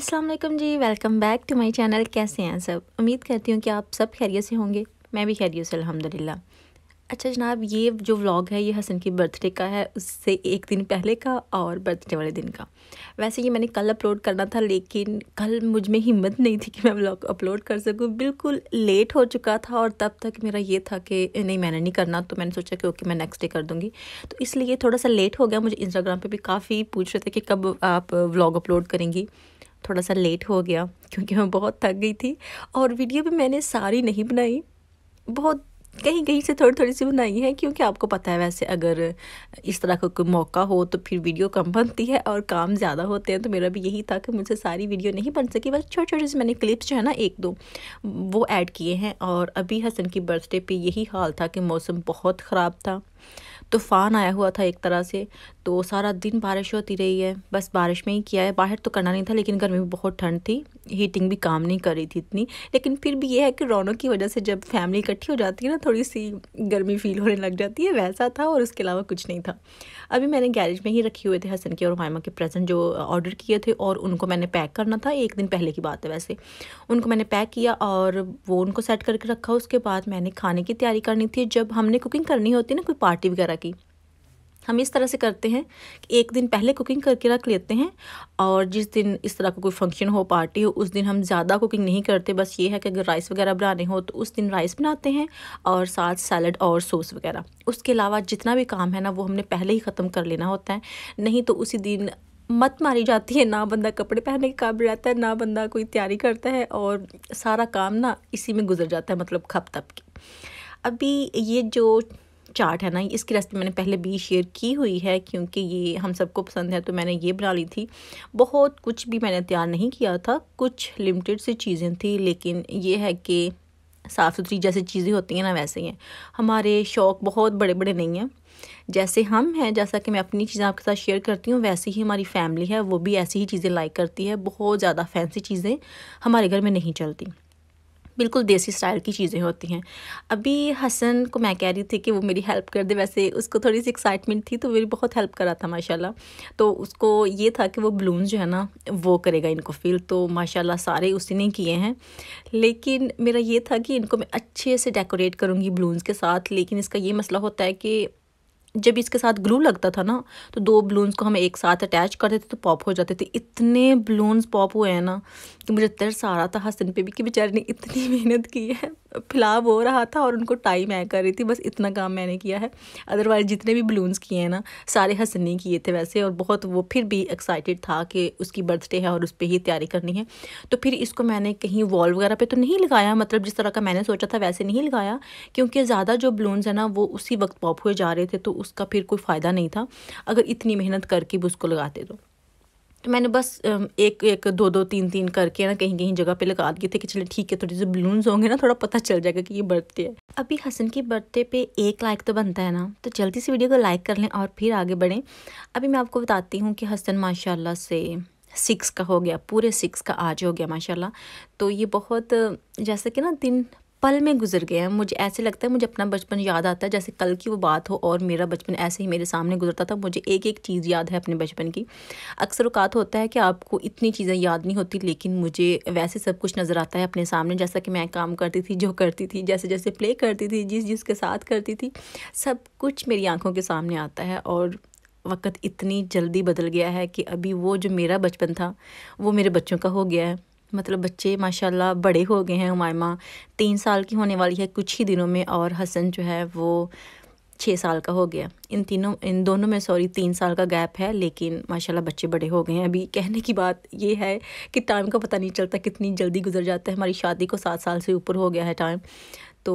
अस्सलाम वालेकुम जी welcome back to my channel कैसे हैं सब उम्मीद करती हूँ कि आप सब खैरियत से होंगे मैं भी खैरियत से अल्हम्दुलिल्लाह अच्छा जनाब ये जो व्लॉग है ये हसन की बर्थडे का है उससे एक दिन पहले का और बर्थडे वाले दिन का वैसे ये मैंने कल अपलोड करना था लेकिन कल मुझ में हिम्मत नहीं थी कि मैं व्लॉग अपलोड कर सकूँ बिल्कुल लेट हो चुका था और तब तक मेरा ये था कि नहीं मैंने नहीं करना तो मैंने सोचा कि ओके मैं नेक्स्ट डे कर दूँगी तो इसलिए थोड़ा सा लेट हो गया मुझे इंस्टाग्राम पर भी काफ़ी पूछ रहे थे कि कब आप व्लॉग अपलोड करेंगी थोड़ा सा लेट हो गया क्योंकि मैं बहुत थक गई थी और वीडियो भी मैंने सारी नहीं बनाई बहुत कहीं कहीं से थोड़ी थोड़ी सी बनाई है क्योंकि आपको पता है वैसे अगर इस तरह का कोई मौका हो तो फिर वीडियो कम बनती है और काम ज़्यादा होते हैं तो मेरा भी यही था कि मुझसे सारी वीडियो नहीं बन सकी बस छोटे छोटे से मैंने क्लिप्स जो है ना एक दो वो ऐड किए हैं और अभी हसन की बर्थडे पे यही हाल था कि मौसम बहुत ख़राब था तूफ़ान आया हुआ था एक तरह से तो सारा दिन बारिश होती रही है बस बारिश में ही किया है बाहर तो करना नहीं था लेकिन गर्मी में बहुत ठंड थी हीटिंग भी काम नहीं कर रही थी इतनी लेकिन फिर भी ये है कि रौनक की वजह से जब फैमिली इकट्ठी हो जाती है ना थोड़ी सी गर्मी फील होने लग जाती है वैसा था और उसके अलावा कुछ नहीं था अभी मैंने गैरेज में ही रखे हुए थे हसन के और मायमा के प्रेजेंट जो ऑर्डर किए थे और उनको मैंने पैक करना था एक दिन पहले की बात है वैसे उनको मैंने पैक किया और वो उनको सेट करके रखा उसके बाद मैंने खाने की तैयारी करनी थी जब हमने कुकिंग करनी होती है ना कोई पार्टी वगैरह की हम इस तरह से करते हैं कि एक दिन पहले कुकिंग करके रख लेते हैं और जिस दिन इस तरह का कोई फंक्शन हो पार्टी हो उस दिन हम ज़्यादा कुकिंग नहीं करते बस ये है कि अगर राइस वगैरह बनाने हो तो उस दिन राइस बनाते हैं और साथ सैलड और सॉस वगैरह उसके अलावा जितना भी काम है ना वो हमने पहले ही ख़त्म कर लेना होता है नहीं तो उसी दिन मत मारी जाती है ना बंदा कपड़े पहनने के काबिल रहता है ना बंदा कोई तैयारी करता है और सारा काम ना इसी में गुजर जाता है मतलब खप तप की अभी ये जो चाट है ना इसकी रेसिपी मैंने पहले भी शेयर की हुई है क्योंकि ये हम सबको पसंद है तो मैंने ये बना ली थी बहुत कुछ भी मैंने तैयार नहीं किया था कुछ लिमिटेड सी चीज़ें थी लेकिन ये है कि साफ़ सुथरी जैसी चीज़ें होती हैं ना वैसे ही हैं हमारे शौक़ बहुत बड़े बड़े नहीं हैं जैसे हम हैं जैसा कि मैं अपनी चीज़ें आपके साथ शेयर करती हूँ वैसे ही हमारी फैमिली है वो भी ऐसी ही चीज़ें लाइक करती है बहुत ज़्यादा फैंसी चीज़ें हमारे घर में नहीं चलती बिल्कुल देसी स्टाइल की चीज़ें होती हैं अभी हसन को मैं कह रही थी कि वो मेरी हेल्प कर दे वैसे उसको थोड़ी सी एक्साइटमेंट थी तो मेरी बहुत हेल्प करा था माशाल्लाह तो उसको ये था कि वो बलून जो है ना वो करेगा इनको फील तो माशाल्लाह सारे उसी ने किए हैं लेकिन मेरा ये था कि इनको मैं अच्छे से डेकोरेट करूँगी बलून्स के साथ लेकिन इसका ये मसला होता है कि जब इसके साथ ग्लू लगता था ना तो दो बलून्स को हम एक साथ अटैच करते थे तो पॉप हो जाते थे इतने बलून्स पॉप हुए हैं ना कि मुझे तरस आ रहा था हसन पे भी कि बेचारे ने इतनी मेहनत की है फिलाव हो रहा था और उनको टाइम ऐ कर रही थी बस इतना काम मैंने किया है अदरवाइज जितने भी बलून्स किए हैं ना सारे हसन ने किए थे वैसे और बहुत वो फिर भी एक्साइटेड था कि उसकी बर्थडे है और उस पर ही तैयारी करनी है तो फिर इसको मैंने कहीं वॉल वगैरह पर तो नहीं लगाया मतलब जिस तरह का मैंने सोचा था वैसे नहीं लगाया क्योंकि ज़्यादा जो बलून्स हैं ना वो उसी वक्त पॉप हुए जा रहे थे तो उसका फिर कोई फ़ायदा नहीं था अगर इतनी मेहनत करके भी उसको लगाते तो तो मैंने बस एक एक दो दो तीन तीन करके ना कहीं कहीं जगह पे लगा दिए थे कि चले ठीक है थोड़े से बलून्स होंगे ना थोड़ा पता चल जाएगा कि ये बर्थडे है अभी हसन की बर्थडे पे एक लाइक तो बनता है ना तो जल्दी से वीडियो को लाइक कर लें और फिर आगे बढ़ें अभी मैं आपको बताती हूँ कि हसन माशाला से सिक्स का हो गया पूरे सिक्स का आज हो गया माशाला तो ये बहुत जैसे कि ना दिन पल में गुजर गया है मुझे ऐसे लगता है मुझे अपना बचपन याद आता है जैसे कल की वो बात हो और मेरा बचपन ऐसे ही मेरे सामने गुजरता था मुझे एक एक चीज़ याद है अपने बचपन की अक्सर अवकात होता है कि आपको इतनी चीज़ें याद नहीं होती लेकिन मुझे वैसे सब कुछ नज़र आता है अपने सामने जैसा कि मैं काम करती थी जो करती थी जैसे जैसे प्ले करती थी जिस जिसके साथ करती थी सब कुछ मेरी आँखों के सामने आता है और वक्त इतनी जल्दी बदल गया है कि अभी वो जो मेरा बचपन था वो मेरे बच्चों का हो गया है मतलब बच्चे माशाल्लाह बड़े हो गए हैं उमायमा तीन साल की होने वाली है कुछ ही दिनों में और हसन जो है वो छः साल का हो गया इन तीनों इन दोनों में सॉरी तीन साल का गैप है लेकिन माशाल्लाह बच्चे बड़े हो गए हैं अभी कहने की बात ये है कि टाइम का पता नहीं चलता कितनी जल्दी गुजर जाता है हमारी शादी को सात साल से ऊपर हो गया है टाइम तो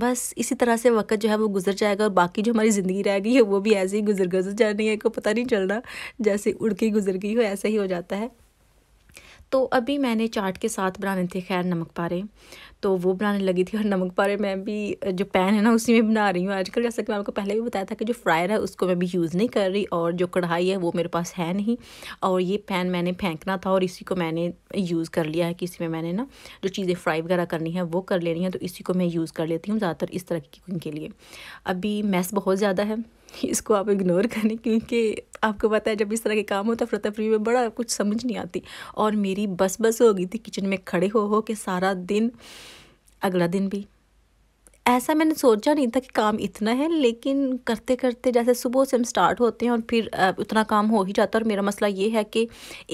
बस इसी तरह से वक्त जो है वो गुजर जाएगा और बाकी जो हमारी ज़िंदगी रह गई है वो भी ऐसे ही गुजर गुजर जानी है को पता नहीं चलना जैसे उड़ के गुजर गई हो ऐसा ही हो जाता है तो अभी मैंने चाट के साथ बनाने थे खैर नमक पारे तो वो बनाने लगी थी और नमक पारे मैं भी जो पैन है ना उसी में बना रही हूँ आजकल जैसा कि मैं आपको पहले भी बताया था कि जो फ्रायर है उसको मैं भी यूज़ नहीं कर रही और जो कढ़ाई है वो मेरे पास है नहीं और ये पैन मैंने फेंकना था और इसी को मैंने यूज़ कर लिया है कि इसी में मैंने ना जो चीज़ें फ्राई वगैरह करनी है वो कर लेनी है तो इसी को मैं यूज़ कर लेती हूँ ज़्यादातर इस तरह की कुकिंग के लिए अभी मैस बहुत ज़्यादा है इसको आप इग्नोर करें क्योंकि आपको पता है जब इस तरह के काम होता है फ्री में बड़ा कुछ समझ नहीं आती और मेरी बस बस हो गई थी किचन में खड़े हो हो के सारा दिन अगला दिन भी ऐसा मैंने सोचा नहीं था कि काम इतना है लेकिन करते करते जैसे सुबह से हम स्टार्ट होते हैं और फिर उतना काम हो ही जाता है और मेरा मसला ये है कि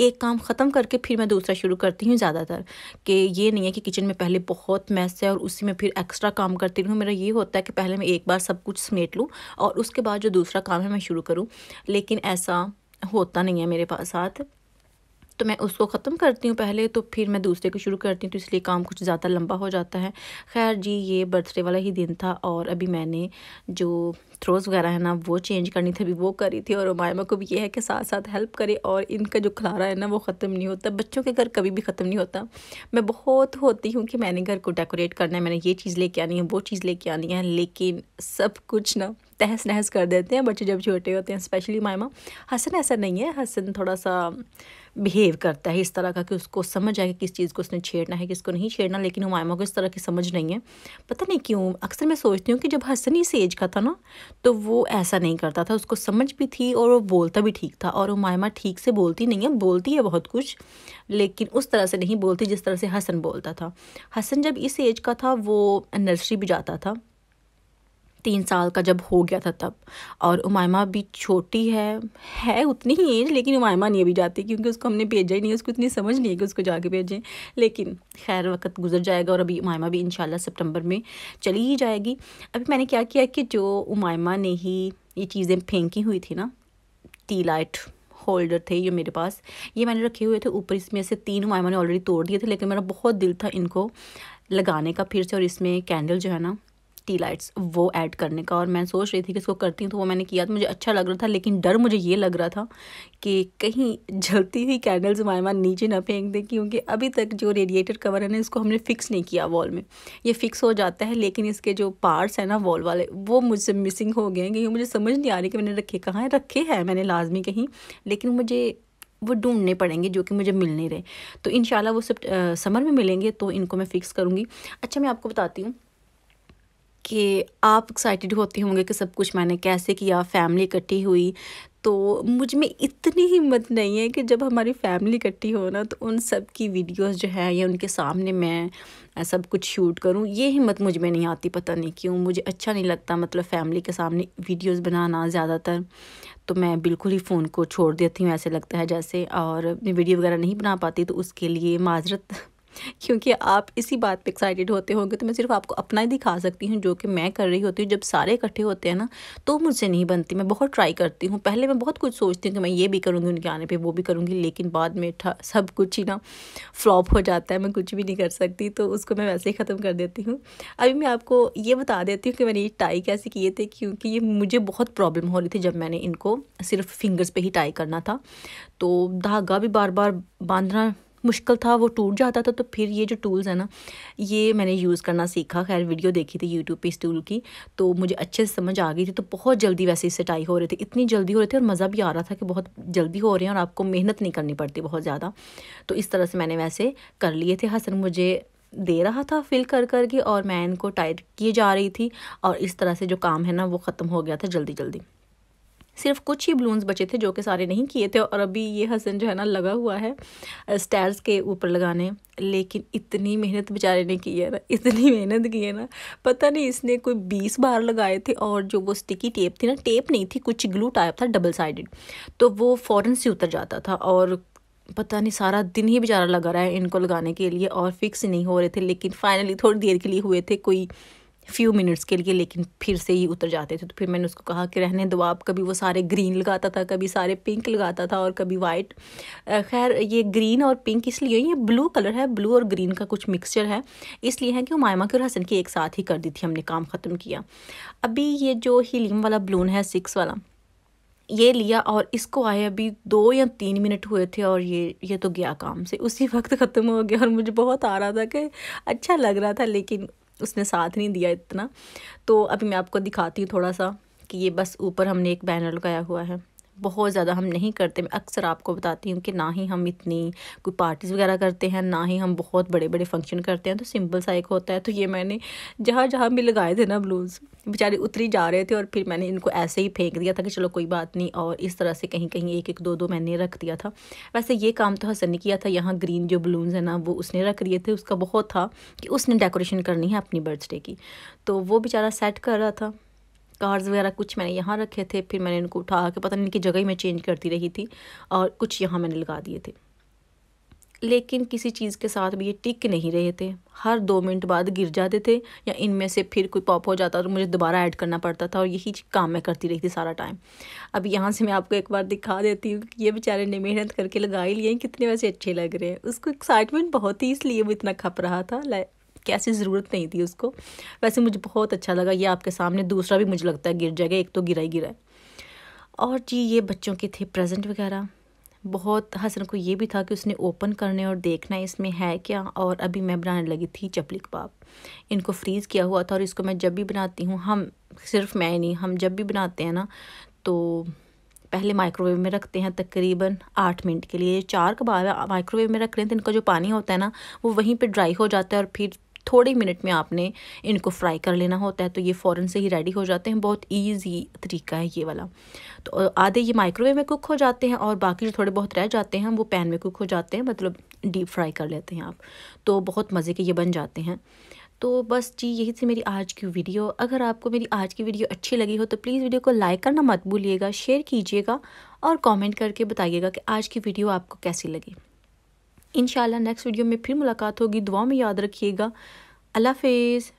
एक काम ख़त्म करके फिर मैं दूसरा शुरू करती हूँ ज़्यादातर कि ये नहीं है कि किचन में पहले बहुत मैस है और उसी में फिर एक्स्ट्रा काम करती रहूँ मेरा ये होता है कि पहले मैं एक बार सब कुछ समेट लूँ और उसके बाद जो दूसरा काम है मैं शुरू करूँ लेकिन ऐसा होता नहीं है मेरे पास साथ तो मैं उसको ख़त्म करती हूँ पहले तो फिर मैं दूसरे को शुरू करती हूँ तो इसलिए काम कुछ ज़्यादा लंबा हो जाता है खैर जी ये बर्थडे वाला ही दिन था और अभी मैंने जो थ्रोज वगैरह है ना वो चेंज करनी थी अभी वो करी थी और मायमा को भी ये है कि साथ साथ हेल्प करे और इनका जो खलारा है ना वो ख़त्म नहीं होता बच्चों के घर कभी भी ख़त्म नहीं होता मैं बहुत होती हूँ कि मैंने घर को डेकोरेट करना है मैंने ये चीज़ लेके आनी है वो चीज़ लेके आनी है लेकिन सब कुछ ना तहस नहस कर देते हैं बच्चे जब छोटे होते हैं स्पेशली मायमा हसन ऐसा नहीं है हसन थोड़ा सा बिहेव करता है इस तरह का कि उसको समझ आए कि किस चीज़ को उसने छेड़ना है किसको नहीं छेड़ना लेकिन हुमायूं को इस तरह की समझ नहीं है पता नहीं क्यों अक्सर मैं सोचती हूँ कि जब हसन इस एज का था ना तो वो ऐसा नहीं करता था उसको समझ भी थी और वो बोलता भी ठीक था और हुमायूं ठीक से बोलती नहीं है बोलती है बहुत कुछ लेकिन उस तरह से नहीं बोलती जिस तरह से हसन बोलता था हसन जब इस एज का था वो नर्सरी भी जाता था तीन साल का जब हो गया था तब और उमायमा भी छोटी है है उतनी ही एज लेकिन उमायमा नहीं अभी जाती क्योंकि उसको हमने भेजा ही नहीं उसको इतनी समझ नहीं है कि उसको जाके भेजें लेकिन खैर वक्त गुजर जाएगा और अभी उमायमा भी इन सितंबर में चली ही जाएगी अभी मैंने क्या किया कि जो उमायमा ने ही ये चीज़ें फेंकी हुई थी ना टी लाइट होल्डर थे ये मेरे पास ये मैंने रखे हुए थे ऊपर इसमें से तीन उमायमा ने ऑलरेडी तोड़ दिए थे लेकिन मेरा बहुत दिल था इनको लगाने का फिर से और इसमें कैंडल जो है ना टी लाइट्स वो ऐड करने का और मैं सोच रही थी कि इसको करती हूँ तो वो मैंने किया तो मुझे अच्छा लग रहा था लेकिन डर मुझे ये लग रहा था कि कहीं जलती हुई कैंडल्स मायमा नीचे ना फेंक दें क्योंकि अभी तक जो रेडिएटर कवर है ना इसको हमने फ़िक्स नहीं किया वॉल में ये फ़िक्स हो जाता है लेकिन इसके जो पार्ट्स हैं ना वॉल वाले वो मुझसे मिसिंग हो गए हैं क्योंकि मुझे समझ नहीं आ रही कि मैंने रखे कहाँ हैं रखे हैं मैंने लाजमी कहीं लेकिन मुझे वो ढूंढने पड़ेंगे जो कि मुझे मिल नहीं रहे तो इन वो सब समर में मिलेंगे तो इनको मैं फ़िक्स करूँगी अच्छा मैं आपको बताती हूँ कि आप एक्साइटेड होते होंगे कि सब कुछ मैंने कैसे किया फैमिली इकट्ठी हुई तो मुझ में इतनी हिम्मत नहीं है कि जब हमारी फैमिली इकट्ठी हो ना तो उन सब की वीडियोस जो है या उनके सामने मैं सब कुछ शूट करूं ये हिम्मत मुझ में नहीं आती पता नहीं क्यों मुझे अच्छा नहीं लगता मतलब फैमिली के सामने वीडियोस बनाना ज़्यादातर तो मैं बिल्कुल ही फ़ोन को छोड़ देती हूँ ऐसे लगता है जैसे और वीडियो वगैरह नहीं बना पाती तो उसके लिए माजरत क्योंकि आप इसी बात पे एक्साइटेड होते होंगे तो मैं सिर्फ आपको अपना ही दिखा सकती हूँ जो कि मैं कर रही होती हूँ जब सारे इकट्ठे होते हैं ना तो मुझसे नहीं बनती मैं बहुत ट्राई करती हूँ पहले मैं बहुत कुछ सोचती हूँ कि मैं ये भी करूँगी उनके आने पर वो भी करूँगी लेकिन बाद में सब कुछ ही ना फ्लॉप हो जाता है मैं कुछ भी नहीं कर सकती तो उसको मैं वैसे ही ख़त्म कर देती हूँ अभी मैं आपको ये बता देती हूँ कि मैंने ये टाई कैसे किए थे क्योंकि ये मुझे बहुत प्रॉब्लम हो रही थी जब मैंने इनको सिर्फ फिंगर्स पर ही टाई करना था तो धागा भी बार बार बांधना मुश्किल था वो टूट जाता था तो फिर ये जो टूल्स है ना ये मैंने यूज़ करना सीखा खैर वीडियो देखी थी यूट्यूब पे इस टूल की तो मुझे अच्छे से समझ आ गई थी तो बहुत जल्दी वैसे इससे टाई हो रहे थे इतनी जल्दी हो रहे थे और मज़ा भी आ रहा था कि बहुत जल्दी हो रहे हैं और आपको मेहनत नहीं करनी पड़ती बहुत ज़्यादा तो इस तरह से मैंने वैसे कर लिए थे हसन मुझे दे रहा था फिल कर कर के और मैं इनको टाइट किए जा रही थी और इस तरह से जो काम है ना वो ख़त्म हो गया था जल्दी जल्दी सिर्फ कुछ ही बलून्स बचे थे जो कि सारे नहीं किए थे और अभी ये हसन जो है ना लगा हुआ है स्टैर्स के ऊपर लगाने लेकिन इतनी मेहनत बेचारे ने की है ना इतनी मेहनत की है ना पता नहीं इसने कोई बीस बार लगाए थे और जो वो स्टिकी टेप थी ना टेप नहीं थी कुछ ग्लू टाइप था डबल साइडेड तो वो फ़ौरन से उतर जाता था और पता नहीं सारा दिन ही बेचारा लगा रहा है इनको लगाने के लिए और फिक्स नहीं हो रहे थे लेकिन फाइनली थोड़ी देर के लिए हुए थे कोई फ्यू मिनट्स के लिए लेकिन फिर से ही उतर जाते थे तो फिर मैंने उसको कहा कि रहने दो आप कभी वो सारे ग्रीन लगाता था कभी सारे पिंक लगाता था और कभी वाइट खैर ये ग्रीन और पिंक इसलिए ये ब्लू कलर है ब्लू और ग्रीन का कुछ मिक्सचर है इसलिए है कि मायमा के और हसन की एक साथ ही कर दी थी हमने काम ख़त्म किया अभी ये जो हीलिंग वाला बलून है सिक्स वाला ये लिया और इसको आए अभी दो या तीन मिनट हुए थे और ये ये तो गया काम से उसी वक्त ख़त्म हो गया और मुझे बहुत आ रहा था कि अच्छा लग रहा था लेकिन उसने साथ नहीं दिया इतना तो अभी मैं आपको दिखाती हूँ थोड़ा सा कि ये बस ऊपर हमने एक बैनर लगाया हुआ है बहुत ज़्यादा हम नहीं करते मैं अक्सर आपको बताती हूँ कि ना ही हम इतनी कोई पार्टीज़ वगैरह करते हैं ना ही हम बहुत बड़े बड़े फंक्शन करते हैं तो सिंपल सा एक होता है तो ये मैंने जहाँ जहाँ भी लगाए थे ना ब्लूज़ बेचारे उतरी जा रहे थे और फिर मैंने इनको ऐसे ही फेंक दिया था कि चलो कोई बात नहीं और इस तरह से कहीं कहीं एक एक दो दो मैंने रख दिया था वैसे ये काम तो हसन ने किया था यहाँ ग्रीन जो बलून्स है ना वो उसने रख दिए थे उसका बहुत था कि उसने डेकोरेशन करनी है अपनी बर्थडे की तो वो बेचारा सेट कर रहा था कार्ड्स वगैरह कुछ मैंने यहाँ रखे थे फिर मैंने इनको उठा के पता नहीं इनकी जगह ही मैं चेंज करती रही थी और कुछ यहाँ मैंने लगा दिए थे लेकिन किसी चीज़ के साथ भी ये टिक नहीं रहे थे हर दो मिनट बाद गिर जाते थे या इनमें से फिर कोई पॉप हो जाता और मुझे दोबारा ऐड करना पड़ता था और यही काम मैं करती रही थी सारा टाइम अब यहाँ से मैं आपको एक बार दिखा देती हूँ कि ये बेचारे ने मेहनत करके लगा ही लिए कितने वैसे अच्छे लग रहे हैं उसको एक्साइटमेंट बहुत ही इसलिए वो इतना खप रहा था कैसी ज़रूरत नहीं थी उसको वैसे मुझे बहुत अच्छा लगा ये आपके सामने दूसरा भी मुझे लगता है गिर जाएगा एक तो गिरा ही गिरा है और जी ये बच्चों के थे प्रेजेंट वगैरह बहुत हसन को ये भी था कि उसने ओपन करने और देखना है इसमें है क्या और अभी मैं बनाने लगी थी चपली कबाब इनको फ्रीज़ किया हुआ था और इसको मैं जब भी बनाती हूँ हम सिर्फ मैं नहीं हम जब भी बनाते हैं ना तो पहले माइक्रोवेव में रखते हैं तकरीबन आठ मिनट के लिए चार कबाब माइक्रोवेव में रख रहे हैं तो इनका जो पानी होता है ना वो वहीं पे ड्राई हो जाता है और फिर थोड़े मिनट में आपने इनको फ्राई कर लेना होता है तो ये फ़ौरन से ही रेडी हो जाते हैं बहुत ईजी तरीका है ये वाला तो आधे ये माइक्रोवेव में कुक हो जाते हैं और बाकी जो थोड़े बहुत रह जाते हैं वो पैन में कुक हो जाते हैं मतलब डीप फ्राई कर लेते हैं आप तो बहुत मज़े के ये बन जाते हैं तो बस जी यही थी मेरी आज की वीडियो अगर आपको मेरी आज की वीडियो अच्छी लगी हो तो प्लीज़ वीडियो को लाइक करना मत भूलिएगा शेयर कीजिएगा और कमेंट करके बताइएगा कि आज की वीडियो आपको कैसी लगी इन नेक्स्ट वीडियो में फिर मुलाकात होगी दुआ में याद रखिएगा अल्लाह हाफिज़